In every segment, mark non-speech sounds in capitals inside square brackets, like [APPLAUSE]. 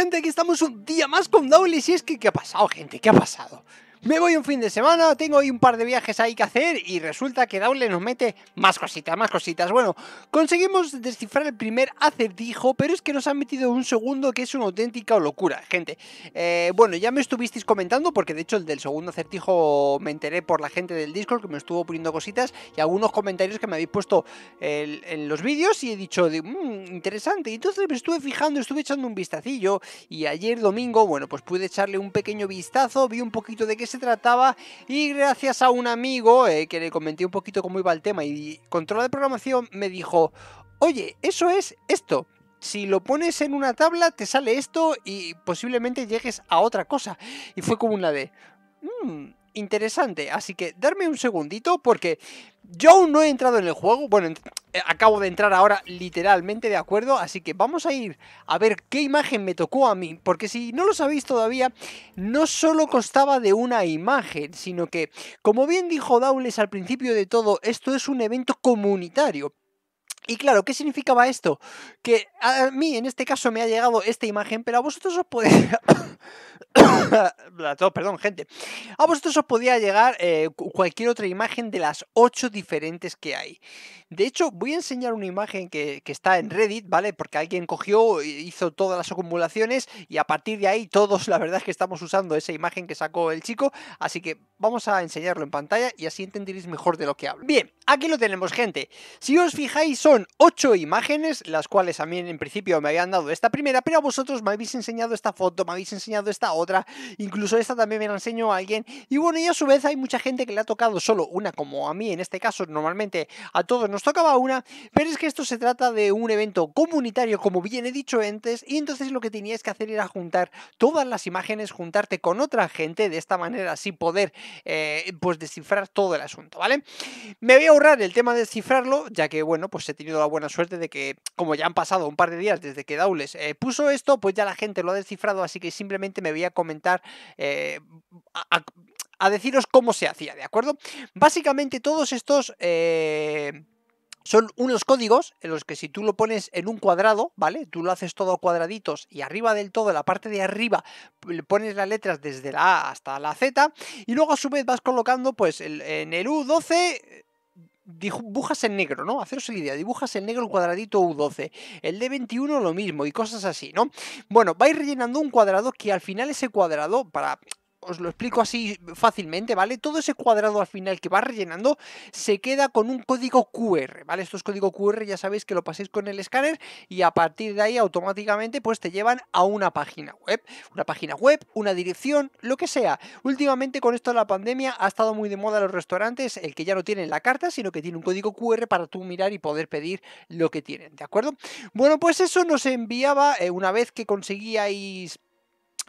gente? Aquí estamos un día más con Dowley. Si es que, ¿qué ha pasado, gente? ¿Qué ha pasado? me voy un fin de semana, tengo ahí un par de viajes ahí que hacer y resulta que Daule nos mete más cositas, más cositas. Bueno, conseguimos descifrar el primer acertijo, pero es que nos han metido un segundo que es una auténtica locura, gente. Eh, bueno, ya me estuvisteis comentando, porque de hecho el del segundo acertijo me enteré por la gente del Discord que me estuvo poniendo cositas y algunos comentarios que me habéis puesto en los vídeos y he dicho, mmm, interesante. Y entonces me estuve fijando, estuve echando un vistacillo y ayer domingo, bueno, pues pude echarle un pequeño vistazo, vi un poquito de qué se trataba y gracias a un amigo eh, que le comenté un poquito cómo iba el tema y control de programación me dijo, oye, eso es esto. Si lo pones en una tabla te sale esto y posiblemente llegues a otra cosa. Y fue como una de... Mm, interesante. Así que darme un segundito porque yo aún no he entrado en el juego. Bueno, eh, acabo de entrar ahora literalmente, ¿de acuerdo? Así que vamos a ir a ver qué imagen me tocó a mí. Porque si no lo sabéis todavía, no solo constaba de una imagen, sino que, como bien dijo Daules al principio de todo, esto es un evento comunitario. Y claro, ¿qué significaba esto? Que a mí en este caso me ha llegado esta imagen, pero a vosotros os podía, [COUGHS] Perdón, gente. A vosotros os podía llegar eh, cualquier otra imagen de las ocho diferentes que hay. De hecho, voy a enseñar una imagen que, está en Reddit, ¿vale? Porque alguien cogió, eh, hizo todas las acumulaciones y a partir de ahí todos, la verdad es que estamos usando esa imagen que sacó el chico. Así que vamos a enseñarlo en pantalla y así entenderéis mejor de lo que hablo. Bien, aquí lo tenemos, gente. Si os fijáis, son ocho imágenes, las cuales a mí en principio me habían dado esta primera, pero a vosotros me habéis enseñado esta foto, me habéis enseñado esta otra, incluso esta también me la enseñó alguien. Y bueno, y a su vez hay mucha gente que le ha tocado solo una, como a mí en este caso, normalmente a todos nos nos tocaba una, pero es que esto se trata de un evento comunitario, como bien he dicho antes, y entonces lo que tenías que hacer era juntar todas las imágenes, juntarte con otra gente, de esta manera así poder eh, pues descifrar todo el asunto, ¿vale? Me voy a ahorrar el tema de descifrarlo, ya que bueno, pues he tenido la buena suerte de que, como ya han pasado un par de días desde que Daules eh, puso esto, pues ya la gente lo ha descifrado, así que simplemente me voy a comentar eh, a, deciros cómo se hacía, ¿de acuerdo? Básicamente todos estos... Eh son unos códigos en los que si tú lo pones en un cuadrado, ¿vale? Tú lo haces todo cuadraditos y arriba del todo, en la parte de arriba, le pones las letras desde la A hasta la Z y luego a su vez vas colocando pues el, en el U12 dibujas en negro, ¿no? Haceros la idea, dibujas en negro el cuadradito U12, el D21 lo mismo y cosas así, ¿no? Bueno, vais rellenando un cuadrado que al final ese cuadrado, para os lo explico así fácilmente, ¿vale? Todo ese cuadrado al final que va rellenando se queda con un código QR, ¿vale? Estos código QR ya sabéis que lo paséis con el escáner y a partir de ahí automáticamente pues te llevan a una página web, una página web, una dirección, lo que sea. Últimamente con esto de la pandemia ha estado muy de moda los restaurantes el que ya no tienen la carta, sino que tiene un código QR para tú mirar y poder pedir lo que tienen, ¿de acuerdo? Bueno, pues eso nos enviaba eh, una vez que conseguíais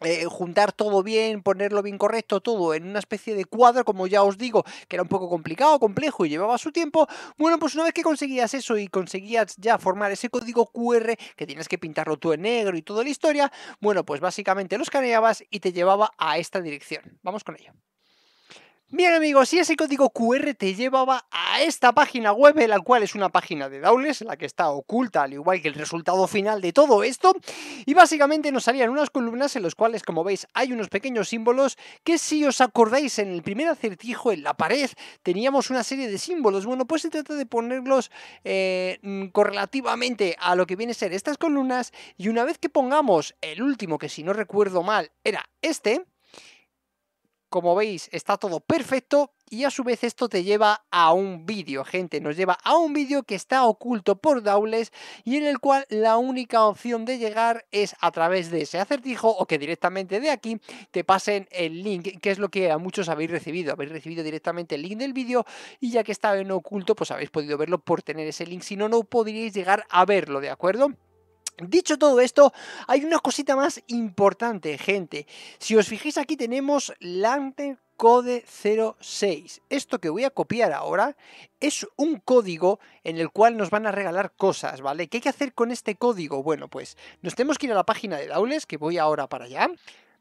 eh, juntar todo bien, ponerlo bien correcto, todo en una especie de cuadro, como ya os digo, que era un poco complicado, complejo y llevaba su tiempo. Bueno, pues una vez que conseguías eso y conseguías ya formar ese código QR que tienes que pintarlo tú en negro y toda la historia, bueno, pues básicamente lo escaneabas y te llevaba a esta dirección. Vamos con ello. Bien amigos, y ese código QR te llevaba a esta página web, la cual es una página de Daules, la que está oculta, al igual que el resultado final de todo esto, y básicamente nos salían unas columnas en las cuales, como veis, hay unos pequeños símbolos que si os acordáis en el primer acertijo en la pared teníamos una serie de símbolos, bueno, pues se trata de ponerlos eh, mm, correlativamente a lo que viene a ser estas columnas, y una vez que pongamos el último, que si no recuerdo mal era este, como veis, está todo perfecto y a su vez esto te lleva a un vídeo, gente, nos lleva a un vídeo que está oculto por Daules y en el cual la única opción de llegar es a través de ese acertijo o que directamente de aquí te pasen el link, que es lo que a muchos habéis recibido, habéis recibido directamente el link del vídeo y ya que estaba en oculto pues habéis podido verlo por tener ese link, si no, no podríais llegar a verlo, ¿de acuerdo? Dicho todo esto, hay una cosita más importante, gente. Si os fijáis aquí tenemos Lantern Code 06. Esto que voy a copiar ahora es un código en el cual nos van a regalar cosas, ¿vale? ¿Qué hay que hacer con este código? Bueno, pues nos tenemos que ir a la página de Daules, que voy ahora para allá.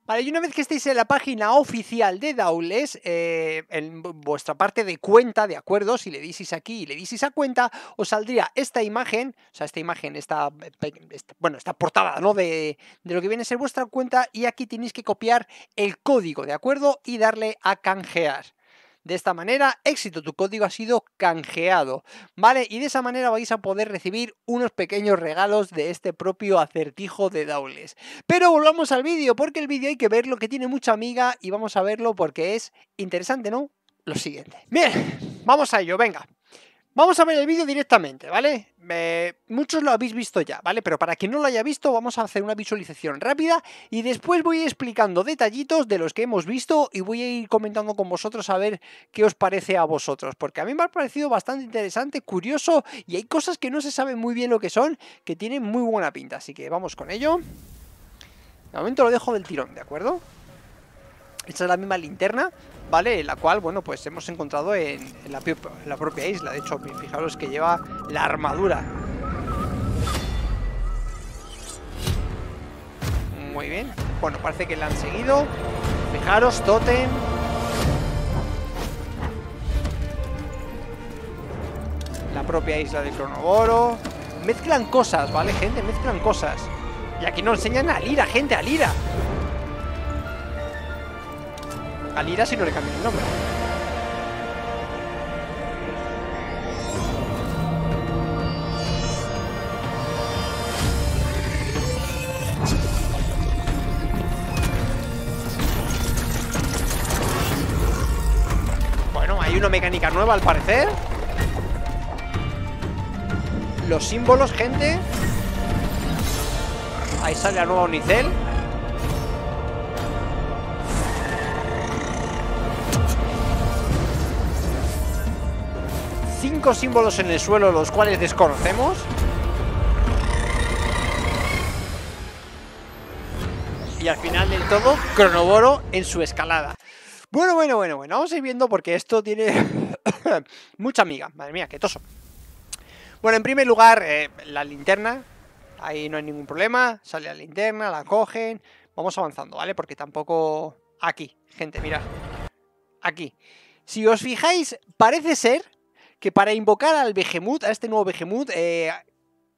Vale, y una vez que estéis en la página oficial de Daules, eh, en vuestra parte de cuenta, ¿de acuerdo? Si le dices aquí y le dices a cuenta, os saldría esta imagen, o sea, esta imagen, esta, bueno, esta portada, ¿no? De, de, lo que viene a ser vuestra cuenta y aquí tenéis que copiar el código, ¿de acuerdo? Y darle a canjear. De esta manera, éxito, tu código ha sido canjeado, ¿vale? Y de esa manera vais a poder recibir unos pequeños regalos de este propio acertijo de Daules. Pero volvamos al vídeo, porque el vídeo hay que verlo, que tiene mucha amiga, y vamos a verlo porque es interesante, ¿no? Lo siguiente. Bien, vamos a ello, venga. Vamos a ver el vídeo directamente, ¿vale? muchos lo habéis visto ya, ¿vale? Pero para quien no lo haya visto, vamos a hacer una visualización rápida y después voy explicando detallitos de los que hemos visto y voy a ir comentando con vosotros a ver qué os parece a vosotros, porque a mí me ha parecido bastante interesante, curioso y hay cosas que no se sabe muy bien lo que son, que tienen muy buena pinta, así que vamos con ello. De momento lo dejo del tirón, ¿de acuerdo? Esta es la misma linterna, ¿vale? La cual, bueno, pues hemos encontrado en, la, propia isla. De hecho, fijaros que lleva la armadura. Muy bien. Bueno, parece que la han seguido. Fijaros, totem. La propia isla de Cronogoro Mezclan cosas, ¿vale, gente? Mezclan cosas. Y aquí nos enseñan a Lira, gente, a Lira. Al Ira si no le cambian el nombre. Bueno, hay una mecánica nueva al parecer. Los símbolos, gente. Ahí sale la nueva Unicel. cinco símbolos en el suelo, los cuales desconocemos. Y al final del todo, Cronoboro en su escalada. Bueno, bueno, bueno, bueno, vamos a ir viendo porque esto tiene [COUGHS] mucha amiga. Madre mía, qué toso. Bueno, en primer lugar, eh, la linterna. Ahí no hay ningún problema. Sale la linterna, la cogen. Vamos avanzando, ¿vale? Porque tampoco... Aquí, gente, mirad. Aquí. Si os fijáis, parece ser que para invocar al Behemoth, a este nuevo Behemoth, eh,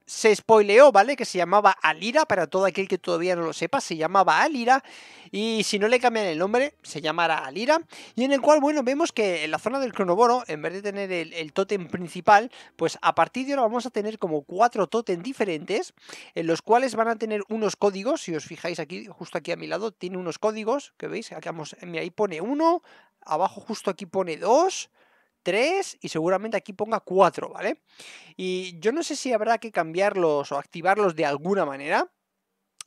se spoileó, ¿vale? Que se llamaba Alira, para todo aquel que todavía no lo sepa, se llamaba Alira. Y si no le cambian el nombre, se llamará Alira. Y en el cual, bueno, vemos que en la zona del cronoboro, en vez de tener el, tótem principal, pues a partir de ahora vamos a tener como cuatro tótem diferentes, en los cuales van a tener unos códigos. Si os fijáis aquí, justo aquí a mi lado, tiene unos códigos, que veis, aquí vamos, ahí pone uno, abajo justo aquí pone dos... 3 y seguramente aquí ponga 4, ¿vale? Y yo no sé si habrá que cambiarlos o activarlos de alguna manera.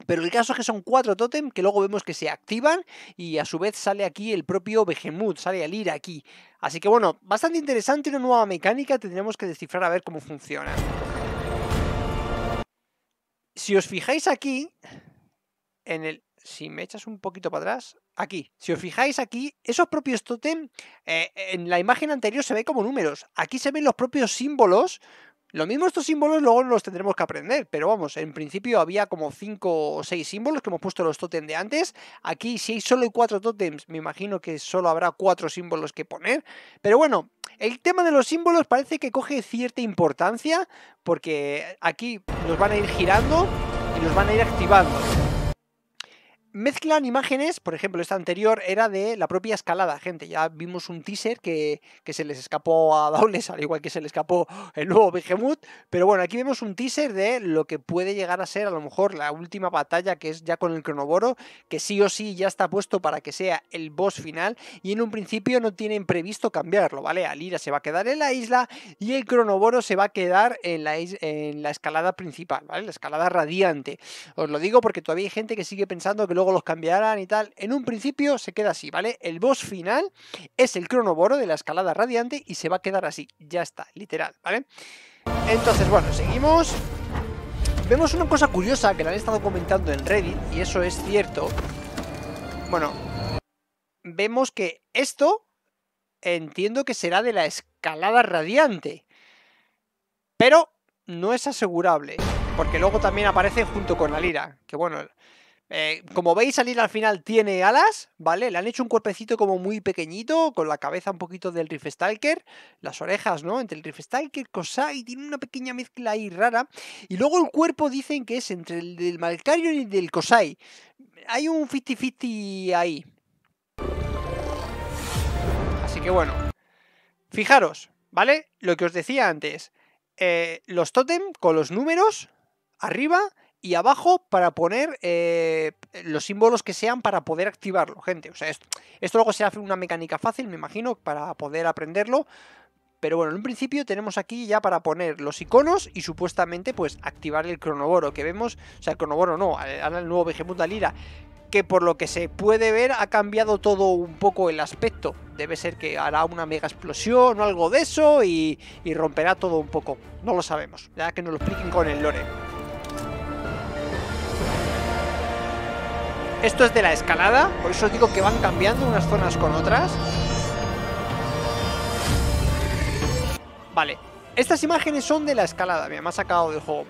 Pero el caso es que son cuatro tótem que luego vemos que se activan y a su vez sale aquí el propio Behemoth, sale ir aquí. Así que bueno, bastante interesante una nueva mecánica, tendremos que descifrar a ver cómo funciona. Si os fijáis aquí, en el... Si me echas un poquito para atrás, aquí, si os fijáis aquí, esos propios totem, eh, en la imagen anterior se ve como números. Aquí se ven los propios símbolos. Lo mismo estos símbolos luego los tendremos que aprender, pero vamos, en principio había como 5 o 6 símbolos que hemos puesto los totem de antes. Aquí si hay solo 4 totems, me imagino que solo habrá 4 símbolos que poner. Pero bueno, el tema de los símbolos parece que coge cierta importancia porque aquí nos van a ir girando y nos van a ir activando mezclan imágenes, por ejemplo, esta anterior era de la propia escalada, gente. Ya vimos un teaser que, se les escapó a [LAUGHS] Daunes, al igual que se le escapó el nuevo Behemoth. Pero bueno, aquí vemos un teaser de lo que puede llegar a ser a lo mejor la última batalla, que es ya con el Cronoboro, que sí o sí ya está puesto para que sea el boss final. Y en un principio no tienen previsto cambiarlo, ¿vale? Alira se va a quedar en la isla y el Cronoboro se va a quedar en la, en la escalada principal, ¿vale? La escalada radiante. Os lo digo porque todavía hay gente que sigue pensando que luego los cambiarán y tal. En un principio se queda así, ¿vale? El boss final es el cronoboro de la escalada radiante y se va a quedar así, ya está, literal, ¿vale? Entonces, bueno, seguimos. Vemos una cosa curiosa que la han estado comentando en Reddit, y eso es cierto. Bueno, vemos que esto entiendo que será de la escalada radiante. Pero no es asegurable, porque luego también aparece junto con la lira. Que bueno, eh, como veis, Alina al final tiene alas, ¿vale? Le han hecho un cuerpecito como muy pequeñito, con la cabeza un poquito del Rift Stalker, las orejas, ¿no? Entre el Rift Stalker, Kosai, tiene una pequeña mezcla ahí rara. Y luego el cuerpo dicen que es entre el del Malcario y el del Cosai, Hay un 50-50 ahí. Así que bueno. Fijaros, ¿vale? Lo que os decía antes. Eh, los totem con los números arriba y abajo para poner eh, los símbolos que sean para poder activarlo, gente. O sea, esto, luego luego será una mecánica fácil, me imagino, para poder aprenderlo. Pero bueno, en un principio tenemos aquí ya para poner los iconos y supuestamente pues activar el cronoboro que vemos, o sea, el cronoboro no, ahora el nuevo Behemoth Lira que por lo que se puede ver ha cambiado todo un poco el aspecto. Debe ser que hará una mega explosión o algo de eso y, y romperá todo un poco. No lo sabemos, ya que nos lo expliquen con el lore. Esto es de la escalada, por eso os digo que van cambiando unas zonas con otras. Vale, estas imágenes son de la escalada. me ha sacado del juego.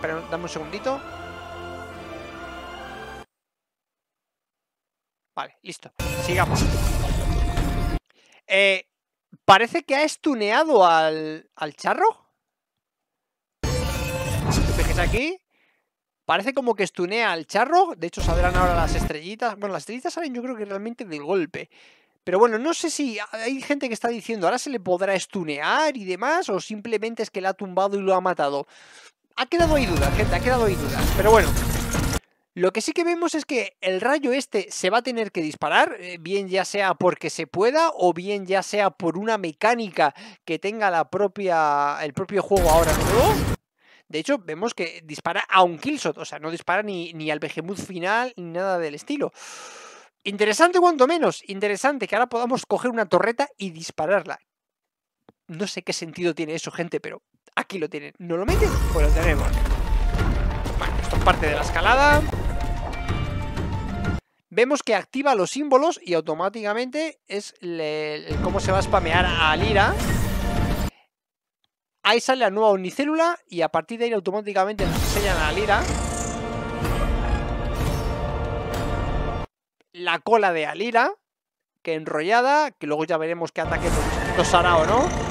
Pero dame un segundito. Vale, listo. Sigamos. Eh, parece que ha estuneado al, al charro. fijas aquí. Parece como que estunea al charro. De hecho, saldrán ahora las estrellitas. Bueno, las estrellitas salen yo creo que realmente del golpe. Pero bueno, no sé si hay gente que está diciendo ahora se le podrá estunear y demás, o simplemente es que le ha tumbado y lo ha matado. Ha quedado ahí dudas, gente, ha quedado ahí dudas. Pero bueno, lo que sí que vemos es que el rayo este se va a tener que disparar, eh, bien ya sea porque se pueda o bien ya sea por una mecánica que tenga la propia, el propio juego ahora nuevo. De hecho, vemos que dispara a un killshot, o sea, no dispara ni, ni al behemoth final ni nada del estilo. Interesante cuanto menos, interesante que ahora podamos coger una torreta y dispararla. No sé qué sentido tiene eso, gente, pero aquí lo tienen. ¿No lo meten? Pues lo tenemos. Bueno, esto es parte de la escalada. Vemos que activa los símbolos y automáticamente es cómo se va a spamear a Lira. Ahí sale la nueva unicélula y a partir de ahí automáticamente nos enseñan a Alira La cola de Alira, que enrollada, que luego ya veremos qué ataque nos hará o no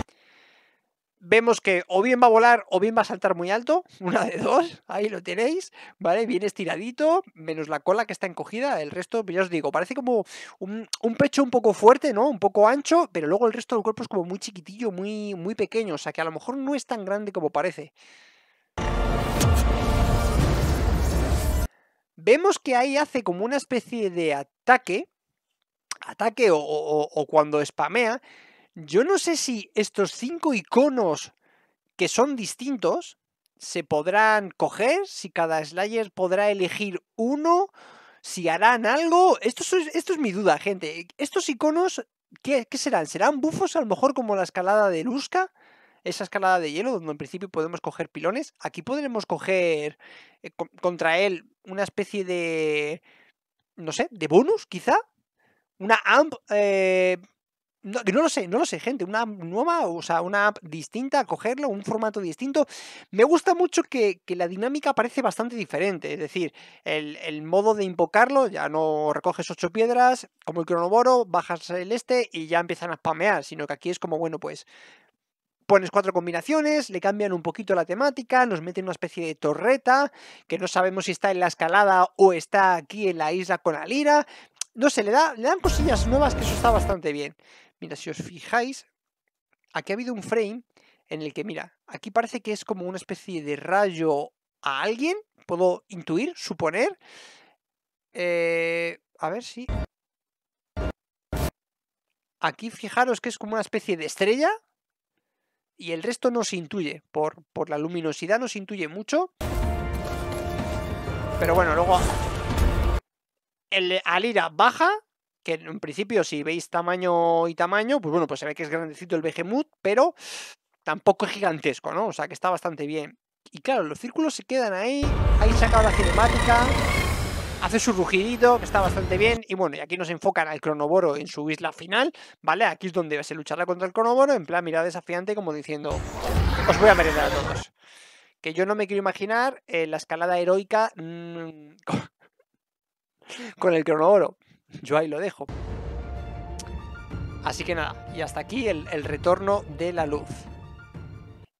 vemos que o bien va a volar o bien va a saltar muy alto, [LAUGHS] una de dos, ahí lo tenéis, ¿vale? Bien estiradito, menos la cola que está encogida, el resto, pues ya os digo, parece como un, pecho un poco fuerte, ¿no? Un poco ancho, pero luego el resto del cuerpo es como muy chiquitillo, muy, muy pequeño, o sea que a lo mejor no es tan grande como parece. Vemos que ahí hace como una especie de ataque, ataque o, o cuando spamea, yo no sé si estos cinco iconos que son distintos se podrán coger, si cada Slayer podrá elegir uno, si harán algo. Esto es, esto es mi duda, gente. Estos iconos, ¿qué, serán? ¿Serán bufos a lo mejor como la escalada de Luska? Esa escalada de hielo donde en principio podemos coger pilones. Aquí podremos coger eh, contra él una especie de... no sé, de bonus quizá. Una amp eh, no, lo sé, no lo sé, gente, una nueva, o sea, una app distinta, cogerlo, un formato distinto. Me gusta mucho que, la dinámica parece bastante diferente, es decir, el, modo de invocarlo, ya no recoges ocho piedras, como el cronoboro, bajas el este y ya empiezan a spamear, sino que aquí es como, bueno, pues pones cuatro combinaciones, le cambian un poquito la temática, nos meten una especie de torreta, que no sabemos si está en la escalada o está aquí en la isla con la lira. No sé, le, da, le dan cosillas nuevas que eso está bastante bien. Mira, si os fijáis, aquí ha habido un frame en el que, mira, aquí parece que es como una especie de rayo a alguien, puedo intuir, suponer. Eh, a ver si... Aquí fijaros que es como una especie de estrella y el resto no se intuye. Por, la luminosidad no se intuye mucho. Pero bueno, luego el Alira baja que en principio si veis tamaño y tamaño, pues bueno, pues se ve que es grandecito el Behemoth, pero tampoco es gigantesco, ¿no? O sea que está bastante bien. Y claro, los círculos se quedan ahí, ahí acaba la cinemática, hace su rugidito, que está bastante bien, y bueno, y aquí nos enfocan al Cronoboro en su isla final, ¿vale? Aquí es donde se luchará contra el Cronoboro, en plan mirada desafiante, como diciendo, os voy a merendar a todos. Que yo no me quiero imaginar eh, la escalada heroica mm, [LAUGHS] con el Cronoboro. Yo ahí lo dejo. Así que nada, y hasta aquí el, retorno de la luz.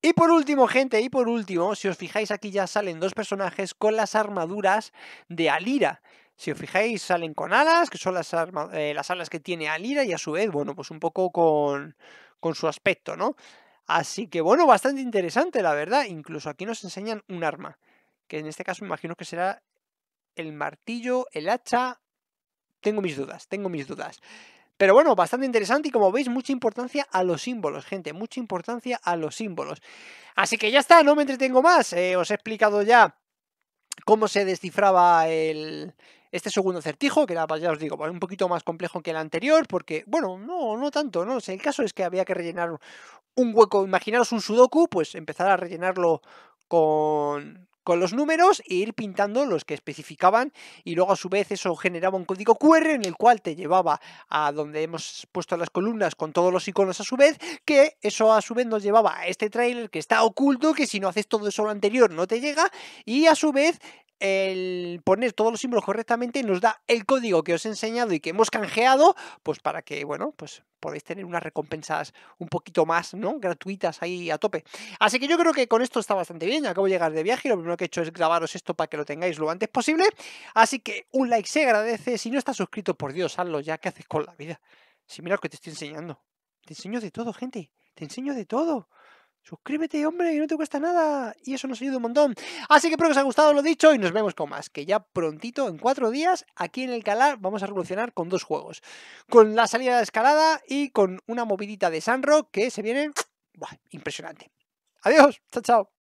Y por último, gente, y por último, si os fijáis aquí ya salen dos personajes con las armaduras de Alira. Si os fijáis, salen con alas, que son las, eh, las alas que tiene Alira, y a su vez, bueno, pues un poco con, con su aspecto, ¿no? Así que, bueno, bastante interesante, la verdad. Incluso aquí nos enseñan un arma, que en este caso me imagino que será el martillo, el hacha tengo mis dudas, tengo mis dudas. Pero bueno, bastante interesante y como veis, mucha importancia a los símbolos, gente, mucha importancia a los símbolos. Así que ya está, no me entretengo más, eh, os he explicado ya cómo se descifraba el, este segundo certijo, que era, pues, ya os digo, pues, un poquito más complejo que el anterior, porque, bueno, no, no tanto, no el caso es que había que rellenar un hueco, imaginaros un sudoku, pues empezar a rellenarlo con, con los números e ir pintando los que especificaban y luego a su vez eso generaba un código QR en el cual te llevaba a donde hemos puesto las columnas con todos los iconos a su vez, que eso a su vez nos llevaba a este trailer que está oculto, que si no haces todo eso lo anterior no te llega y a su vez el poner todos los símbolos correctamente nos da el código que os he enseñado y que hemos canjeado, pues para que, bueno, pues podéis tener unas recompensas un poquito más, ¿no? Gratuitas ahí a tope. Así que yo creo que con esto está bastante bien. Acabo de llegar de viaje y lo primero que he hecho es grabaros esto para que lo tengáis lo antes posible. Así que un like se agradece. Si no estás suscrito, por Dios, hazlo ya. que haces con la vida? Si mira lo que te estoy enseñando. Te enseño de todo, gente. Te enseño de todo. Suscríbete, hombre, y no te cuesta nada. Y eso nos ayuda un montón. Así que espero que os haya gustado lo dicho y nos vemos con más. Que ya prontito, en cuatro días, aquí en el canal vamos a revolucionar con dos juegos. Con la salida de escalada y con una movidita de Sanro que se viene [TSK] impresionante. Adiós, chao, chao.